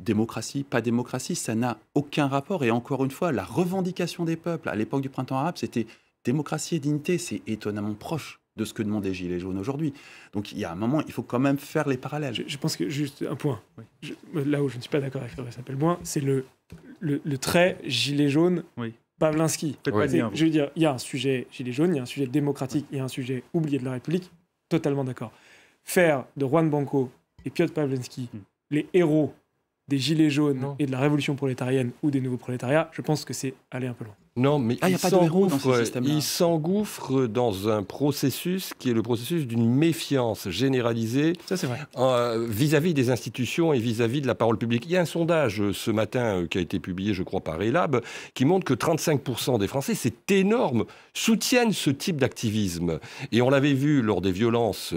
démocratie, pas démocratie, ça n'a aucun rapport. Et encore une fois, la revendication des peuples à l'époque du printemps arabe, c'était démocratie et dignité. C'est étonnamment proche de ce que demandent les Gilets jaunes aujourd'hui. Donc il y a un moment, il faut quand même faire les parallèles. Je, pense que juste un point, là où je ne suis pas d'accord avec s'appelle moins, c'est le, le, le, trait Gilets jaunes Oui. Pavlinsky. Je veux dire, il y a un sujet Gilets jaunes, il y a un sujet démocratique, il y a un sujet oublié de la République. Totalement d'accord. Faire de Juan Banco et Piotr Pavlinsky hmm. les héros des Gilets jaunes et de la révolution prolétarienne ou des nouveaux prolétariats, je pense que c'est aller un peu loin. Non, mais il s'engouffre dans un processus qui est le processus d'une méfiance généralisée euh, vis-à-vis des institutions et vis-à-vis de la parole publique. Il y a un sondage euh, ce matin euh, qui a été publié, je crois, par Elab, qui montre que 35% des Français, c'est énorme, soutiennent ce type d'activisme. Et on l'avait vu lors des violences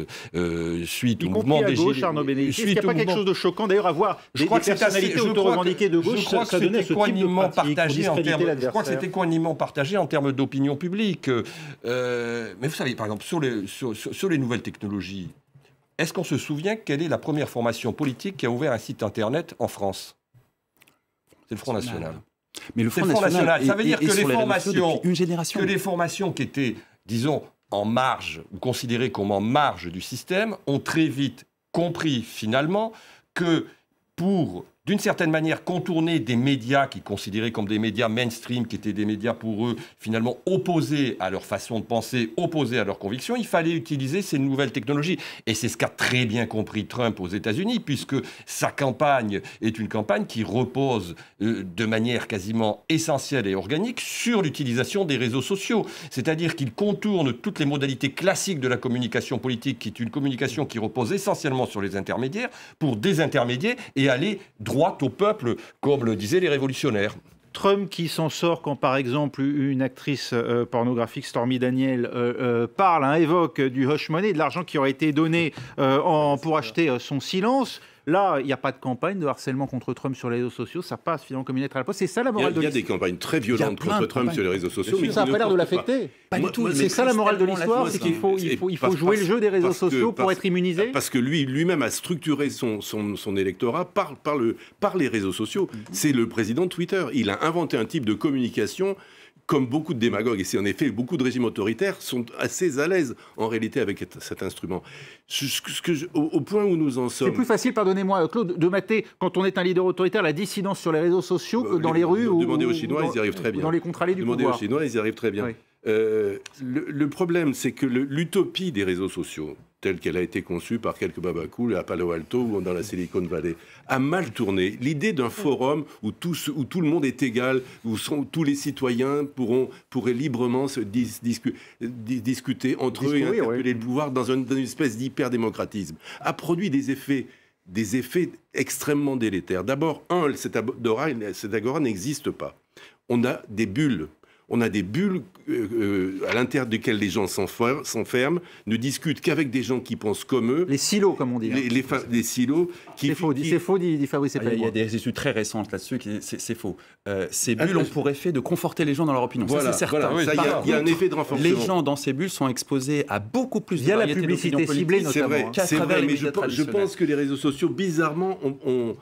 suite au mouvement des Gilets. jaunes. Est-ce qu'il n'y a pas quelque chose de choquant d'ailleurs à voir je des, crois des que personnalités auto de gauche Je crois que, partagé en termes... Je crois que c'était Partagé partagé en termes d'opinion publique. Euh, mais vous savez, par exemple, sur les, sur, sur les nouvelles technologies, est-ce qu'on se souvient quelle est la première formation politique qui a ouvert un site Internet en France C'est le Front National. Mais le Front, National, ça veut dire que, les formations, une génération, que les formations qui étaient, disons, en marge ou considérées comme en marge du système ont très vite compris finalement que pour d'une certaine manière contourner des médias qui considéraient comme des médias mainstream, qui étaient des médias pour eux finalement opposés à leur façon de penser, opposés à leurs convictions, il fallait utiliser ces nouvelles technologies. Et c'est ce qu'a très bien compris Trump aux États-Unis, puisque sa campagne est une campagne qui repose euh, de manière quasiment essentielle et organique sur l'utilisation des réseaux sociaux. C'est-à-dire qu'il contourne toutes les modalités classiques de la communication politique, qui est une communication qui repose essentiellement sur les intermédiaires, pour désintermédier et aller droit droite au peuple, comme le disaient les révolutionnaires. Trump qui s'en sort quand, par exemple, une actrice euh, pornographique, Stormy Daniel, euh, euh, parle, hein, évoque du hush money, de l'argent qui aurait été donné pour acheter son silence. Là, il n'y a pas de campagne de harcèlement contre Trump sur les réseaux sociaux, ça passe finalement comme une lettre à la poste. C'est ça la morale de l'histoire. Il y a, des campagnes très violentes contre Trump sur les réseaux sociaux, mais ça n'a pas l'air de l'affecter. Pas du tout. C'est ça la morale de l'histoire, c'est qu'il faut, il jouer le jeu des réseaux sociaux pour être immunisé. Parce que lui, lui-même a structuré son, électorat par, les réseaux sociaux. Mhm. C'est le président Twitter. Il a inventé un type de communication comme beaucoup de démagogues, et c'est en effet beaucoup de régimes autoritaires, sont assez à l'aise en réalité avec cet instrument. au, point où nous en sommes. C'est plus facile, pardonnez-moi euh, Claude, de mater quand on est un leader autoritaire la dissidence sur les réseaux sociaux que euh, dans les, rues. Ou, demandez aux Chinois, ils y arrivent très bien. Dans les contralés du demandez aux Chinois, ils y arrivent très bien. Euh, le, problème, c'est que l'utopie des réseaux sociaux, telle qu'elle a été conçue par quelques babacous, à Palo Alto ou dans la Silicon Valley, a mal tourné. L'idée d'un mm. forum où, où tout le monde est égal, où, sont, tous les citoyens pourront, pourraient librement se discuter entre eux et interpeller le mm. pouvoir dans, une espèce d'hyper-démocratisme, a produit des effets des effets extrêmement délétères. D'abord, un, cet agora n'existe pas. On a des bulles on a des bulles euh, euh, à l'intérieur desquelles les gens s'enferment, ne discutent qu'avec des gens qui pensent comme eux. Les silos, comme on dit. Hein. Les, les, silos. Qui, c'est faux, faux, dit, Fabrice ah, Il y, a des études très récentes là-dessus, c'est, faux. Euh, ces ah, bulles ont pour effet de conforter les gens dans leur opinion. c'est certain. y un effet de renforcement. Les gens dans ces bulles sont exposés à beaucoup plus de publicité ciblée, notamment. C'est vrai, hein. mais je, pense que les réseaux sociaux, bizarrement, ont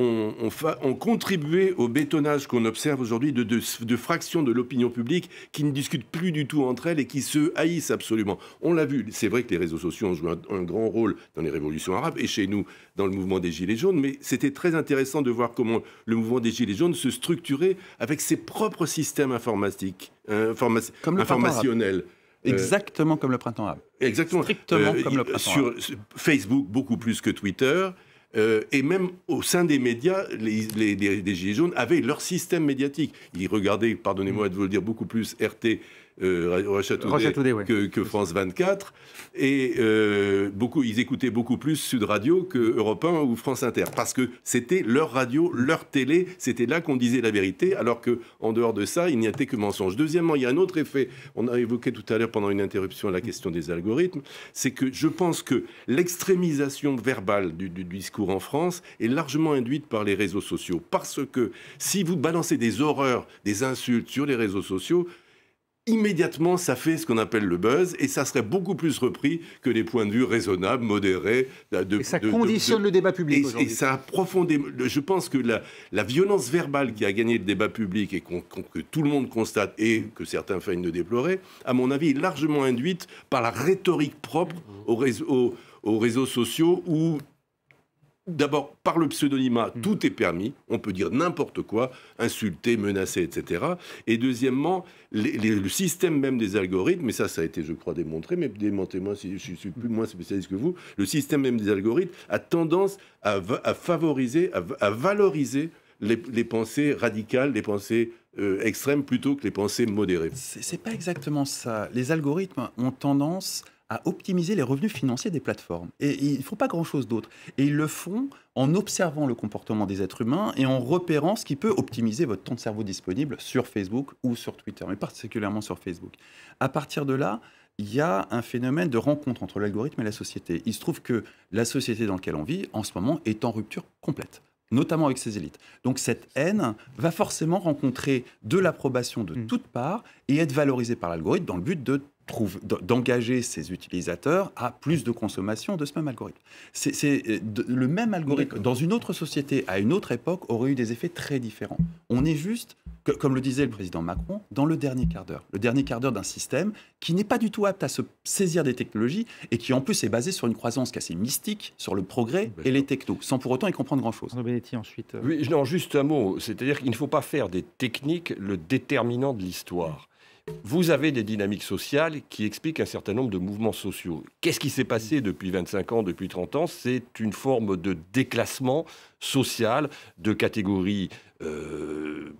ont, contribué au bétonnage qu'on observe aujourd'hui de, de, fractions de l'opinion publique qui ne discutent plus du tout entre elles et qui se haïssent absolument. On l'a vu, c'est vrai que les réseaux sociaux ont joué un, grand rôle dans les révolutions arabes et chez nous dans le mouvement des Gilets jaunes, mais c'était très intéressant de voir comment le mouvement des Gilets jaunes se structurait avec ses propres systèmes informatiques, euh, informationnels. Euh, exactement comme le printemps arabe. Exactement. Strictement euh, comme le printemps arabe. Sur Facebook, beaucoup plus que Twitter. Euh, et même au sein des médias, les, Gilets jaunes avaient leur système médiatique. Ils regardaient, pardonnez-moi de vous le dire beaucoup plus, RT euh, que, France 24. Et euh, beaucoup, ils écoutaient beaucoup plus Sud Radio que Europe 1 ou France Inter. Parce que c'était leur radio, leur télé. C'était là qu'on disait la vérité. Alors qu'en dehors de ça, il n'y avait que mensonge. Deuxièmement, il y a un autre effet. On a évoqué tout à l'heure pendant une interruption la question des algorithmes. C'est que je pense que l'extrémisation verbale du discours en France est largement induite par les réseaux sociaux. Parce que si vous balancez des horreurs, des insultes sur les réseaux sociaux, immédiatement, ça fait ce qu'on appelle le buzz, et ça serait beaucoup plus repris que les points de vue raisonnables, modérés. Euh, et ça conditionne le débat public. Et, ça a Je pense que la, violence verbale qui a gagné le débat public et que tout le monde constate et que certains feignent de déplorer, à mon avis, est largement induite par la rhétorique propre aux, réseaux, aux réseaux sociaux où d'abord, par le pseudonymat, hmm. tout est permis. On peut dire n'importe quoi, insulter, menacer, etc. Et deuxièmement, le système même des algorithmes, et ça, ça a été, je crois, démontré, mais démentez-moi si je suis plus moins spécialiste que vous, le système même des algorithmes a tendance à, favoriser, à, valoriser les, pensées radicales, les pensées euh, extrêmes plutôt que les pensées modérées. C'est pas exactement ça. Les algorithmes ont tendance à optimiser les revenus financiers des plateformes. Et ils ne font pas grand-chose d'autre. Et ils le font en observant le comportement des êtres humains et en repérant ce qui peut optimiser votre temps de cerveau disponible sur Facebook ou sur Twitter, mais particulièrement sur Facebook. À partir de là, il y a un phénomène de rencontre entre l'algorithme et la société. Il se trouve que la société dans laquelle on vit, en ce moment, est en rupture complète notamment avec ses élites. Donc cette haine va forcément rencontrer de l'approbation de mmh. toutes parts et être valorisée par l'algorithme dans le but de d'engager ses utilisateurs à plus de consommation de ce même algorithme. C'est euh, le même algorithme dans une autre société à une autre époque aurait eu des effets très différents. On est juste, que, comme le disait le président Macron, dans le dernier quart d'heure, le dernier quart d'heure d'un système qui n'est pas du tout apte à se saisir des technologies et qui en plus est basé sur une croissance assez mystique sur le progrès et les technos, sans pour autant y comprendre grand-chose. ensuite. Euh. Oui, non, juste un mot, c'est-à-dire qu'il ne faut pas faire des techniques le déterminant de l'histoire vous avez des dynamiques sociales qui expliquent un certain nombre de mouvements sociaux. Qu'est-ce qui s'est passé depuis 25 ans, depuis 30 ans C'est une forme de déclassement social de catégories. Euh,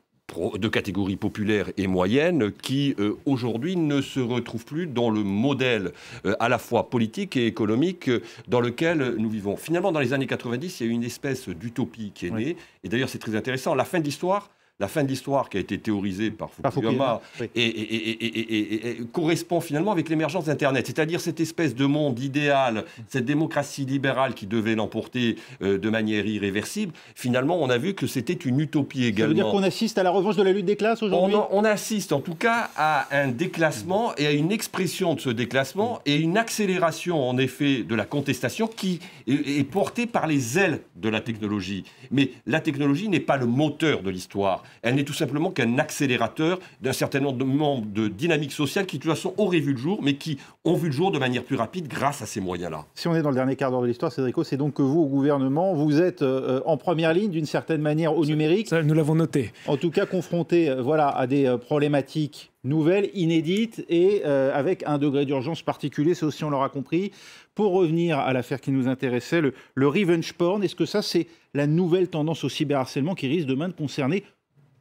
de catégories populaires et moyennes qui euh, aujourd'hui ne se retrouvent plus dans le modèle euh, à la fois politique et économique dans lequel nous vivons. Finalement, dans les années 90, il y a eu une espèce d'utopie qui est née. Et d'ailleurs, c'est très intéressant. La fin de l'histoire, la fin de l'histoire qui a été théorisée par Fukuyama, et, correspond finalement avec l'émergence d'Internet, c'est-à-dire cette espèce de monde idéal, cette démocratie libérale qui devait l'emporter euh, de manière irréversible. Finalement, on a vu que c'était une utopie également. Ça veut dire qu'on assiste à la revanche de la lutte des classes aujourd'hui on, assiste en tout cas à un déclassement et à une expression de ce déclassement et une accélération en effet de la contestation qui est portée par les ailes de la technologie. Mais la technologie n'est pas le moteur de l'histoire elle n'est tout simplement qu'un accélérateur d'un certain nombre de dynamiques sociales qui, de toute façon, auraient vu le jour, mais qui ont vu le jour de manière plus rapide grâce à ces moyens-là. Si on est dans le dernier quart d'heure de l'histoire, Cédrico, c'est donc que vous, au gouvernement, vous êtes euh, en première ligne d'une certaine manière au numérique. nous l'avons noté. En tout cas, confronté euh, voilà, à des euh, problématiques nouvelles, inédites et avec un degré d'urgence particulier, c'est aussi on l'aura compris. Pour revenir à l'affaire qui nous intéressait, le, le revenge porn, est-ce que ça c'est la nouvelle tendance au cyberharcèlement qui risque demain de concerner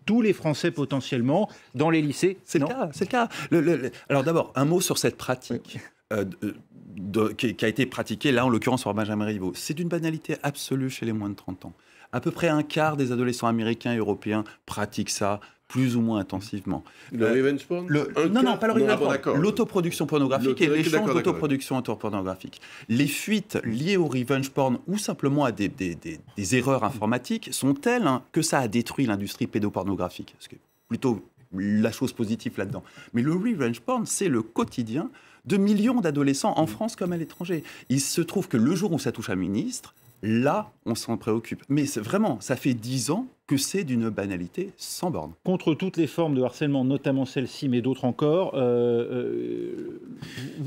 tous les Français potentiellement dans les lycées C'est le cas. C'est le Alors d'abord, un mot sur cette pratique. Euh, qui, a été pratiquée, là en l'occurrence par Benjamin Rivaux. C'est d'une banalité absolue chez les moins de 30 ans. À peu près un quart des adolescents américains et européens pratiquent ça plus ou moins intensivement. Le euh, Revenge porn Non, non, pas le Revenge ah, porn. L'autoproduction pornographique et l'échange d'autoproduction autopornographique. Les fuites liées au Revenge porn ou simplement à des, erreurs informatiques sont telles hein, que ça a détruit l'industrie pédopornographique. Ce qui plutôt la chose positive là-dedans. Mais le revenge porn, c'est le quotidien de millions d'adolescents en France comme à l'étranger. Il se trouve que le jour où ça touche un ministre, là, on s'en préoccupe. Mais vraiment, ça fait dix ans que c'est d'une banalité sans borne. Contre toutes les formes de harcèlement, notamment celle-ci, mais d'autres encore, euh, euh,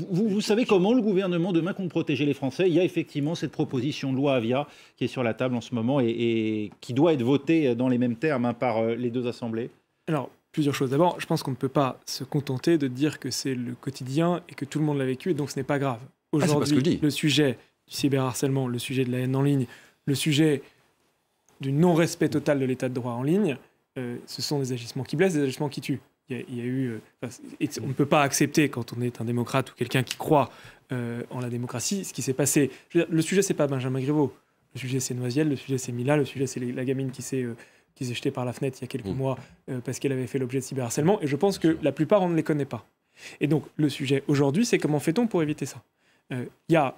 vous, savez comment le gouvernement demain compte protéger les Français Il y a effectivement cette proposition de loi Avia qui est sur la table en ce moment et, qui doit être votée dans les mêmes termes hein, par euh, les deux assemblées. Alors, plusieurs choses. D'abord, je pense qu'on ne peut pas se contenter de dire que c'est le quotidien et que tout le monde l'a vécu et donc ce n'est pas grave. Ah, Aujourd'hui, le sujet du cyberharcèlement, le sujet de la haine en ligne, le sujet du non-respect total de l'état de droit en ligne, euh, ce sont des agissements qui blessent, des agissements qui tuent. Il y a, eu, euh, on ne peut pas accepter, quand on est un démocrate ou quelqu'un qui croit euh, en la démocratie, ce qui s'est passé. le sujet, c'est pas Benjamin Griveaux. Le sujet, c'est Noisiel. Le sujet, c'est Mila. Le sujet, c'est la gamine qui s'est qui jetée par la fenêtre il y a quelques mm. mois parce qu'elle avait fait l'objet de cyberharcèlement. Et je pense que la plupart, on ne les connaît pas. Et donc, le sujet aujourd'hui, c'est comment fait-on pour éviter ça il a,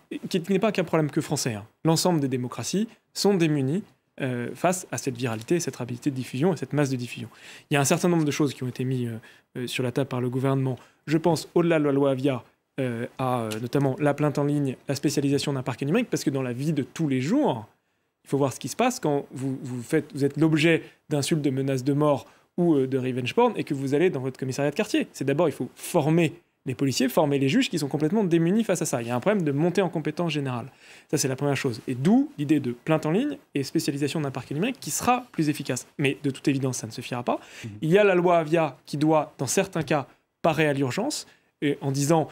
n'est pas qu'un problème que français, hein. l'ensemble des démocraties sont démunies euh, face à cette viralité, cette rapidité de diffusion et cette masse de diffusion. Il y a un certain nombre de choses qui ont été mises euh, euh, sur la table par le gouvernement. Je pense, au-delà de la loi Avia, à notamment la plainte en ligne, la spécialisation d'un parc numérique, parce que dans la vie de tous les jours, il faut voir ce qui se passe quand vous, faites, vous êtes l'objet d'insultes, de menaces de mort ou de revenge porn et que vous allez dans votre commissariat de quartier. C'est d'abord, il faut former les policiers, former les juges qui sont complètement démunis face à ça. Il y a un problème de montée en compétence générale. Ça, c'est la première chose. Et d'où l'idée de plainte en ligne et spécialisation d'un parquet numérique qui sera plus efficace. Mais de toute évidence, ça ne suffira pas. Mhm. Il y a la loi Avia qui doit, dans certains cas, parer à l'urgence en disant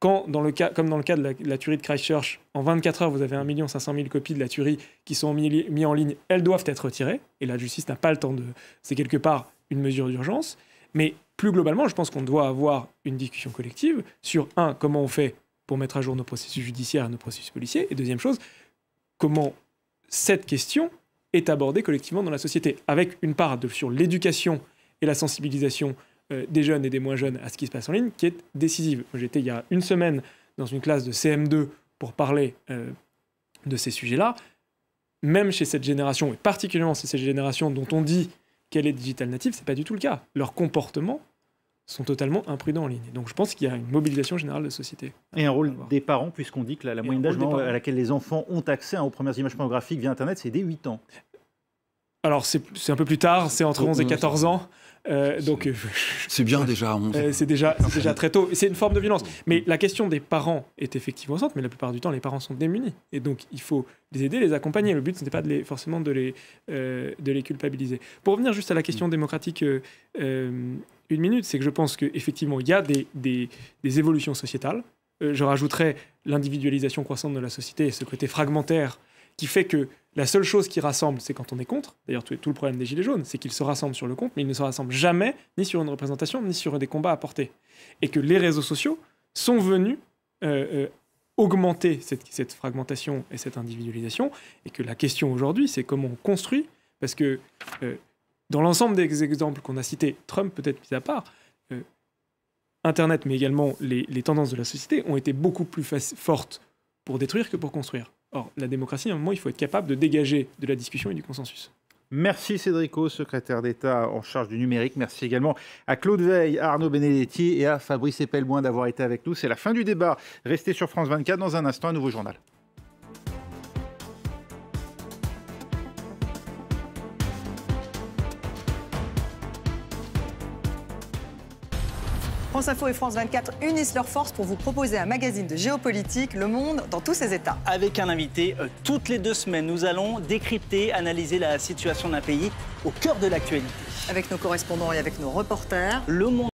quand, dans le cas, comme dans le cas de la, tuerie de Christchurch, en 24 heures, vous avez 1 500 000 copies de la tuerie qui sont mises en ligne, elles doivent être retirées, et la justice n'a pas le temps de... C'est quelque part une mesure d'urgence. Mais plus globalement, je pense qu'on doit avoir une discussion collective sur, un, comment on fait pour mettre à jour nos processus judiciaires et nos processus policiers, et deuxième chose, comment cette question est abordée collectivement dans la société, avec une part sur l'éducation et la sensibilisation euh, des jeunes et des moins jeunes à ce qui se passe en ligne, qui est décisive. J'étais il y a une semaine dans une classe de CM2 pour parler euh, de ces sujets-là. Même chez cette génération, et particulièrement chez cette génération dont on dit qu'elle est digital native, c'est pas du tout le cas. Leurs comportements sont totalement imprudents en ligne. Donc je pense qu'il y a une mobilisation générale de la société. Et un rôle des parents, puisqu'on dit que la, moyenne d'âge à laquelle les enfants ont accès hein, aux premières images pornographiques via Internet, c'est dès 8 ans. Alors c'est un peu plus tard, c'est entre 11 et 14 ans. Euh, euh, c'est bien euh, déjà. c'est déjà, très tôt. C'est une forme de violence. Mais la question des parents est effectivement centrale, mais la plupart du temps, les parents sont démunis. Et donc, il faut les aider, les accompagner. Le but, ce n'est pas de les, forcément de les, de les culpabiliser. Pour revenir juste à la question mm. démocratique, une minute, c'est que je pense qu'effectivement, il y a des, des évolutions sociétales. je rajouterais l'individualisation croissante de la société et ce côté fragmentaire qui fait que la seule chose qui rassemble, c'est quand on est contre. D'ailleurs, tout, le problème des Gilets jaunes, c'est qu'ils se rassemblent sur le compte, mais ils ne se rassemblent jamais ni sur une représentation, ni sur des combats à porter. Et que les réseaux sociaux sont venus euh, euh, augmenter cette, fragmentation et cette individualisation. Et que la question aujourd'hui, c'est comment on construit, parce que euh, dans l'ensemble des exemples qu'on a cités, Trump peut-être mis à part, Internet, mais également les, tendances de la société, ont été beaucoup plus fortes pour détruire que pour construire. Or, la démocratie, à un moment, il faut être capable de dégager de la discussion et du consensus. Merci Cédrico, secrétaire d'État en charge du numérique. Merci également à Claude Veil, à Arnaud Benedetti et à Fabrice Epelboin d'avoir été avec nous. C'est la fin du débat. Restez sur France 24 dans un instant, un nouveau journal. France Info et France 24 unissent leurs forces pour vous proposer un magazine de géopolitique, le monde dans tous ses états. Avec un invité, euh, toutes les deux semaines, nous allons décrypter, analyser la situation d'un pays au cœur de l'actualité. Avec nos correspondants et avec nos reporters. Le monde